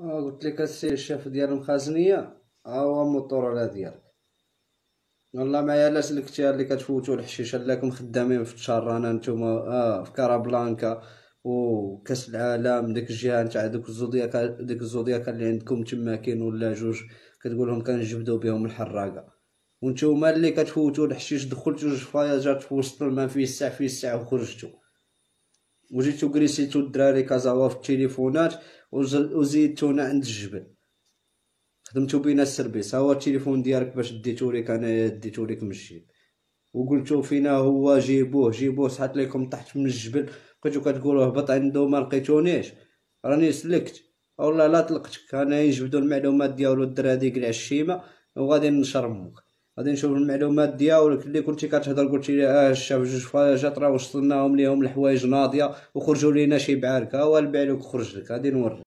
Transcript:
آه، قلت لك السي الشاف ديال المخازنيه ها هو على ديالك والله معايا لا الاكتيار اللي كتفوتوا الحشيشه لاكم خدامين في الشرانه نتوما اه في كارابلانكا وكاس العالم ديك الجهه نتاع دوك الزودياكا ديك الزودياك اللي عندكم تما كاين ولا جوج كتقولهم كنجبدوا بهم الحراقه وانتوما اللي كتفوتوا الحشيش دخلتوا جوج فياجات في وسط الماء في الساع في الساع وخرجتوا وجيتو كريسيتو الدراري كازاوا في التليفونات وزيدتونا عند الجبل خدمتو بينا السربيس ها هو التليفون ديالك باش ديتو ليك انا ديتو ليك من الجيب وقلتو فينا هو جيبوه جيبوه صحت ليكم تحت من الجبل بقيتو كتقولو هبط عندو ما لقيتونيش راني سلكت والله لا طلقتك انا نجبدو المعلومات ديالو الدراري ديك العشيمه وغادي نشرموك غادي نشوف المعلومات ديالك اللي كنتي كتهضر قلتي لي اه الشاف جوج فاجات راه وصلناهم ليهم الحوايج ناضيه وخرجوا لينا شي بعاركه والبعلوك خرج لك غادي نوريك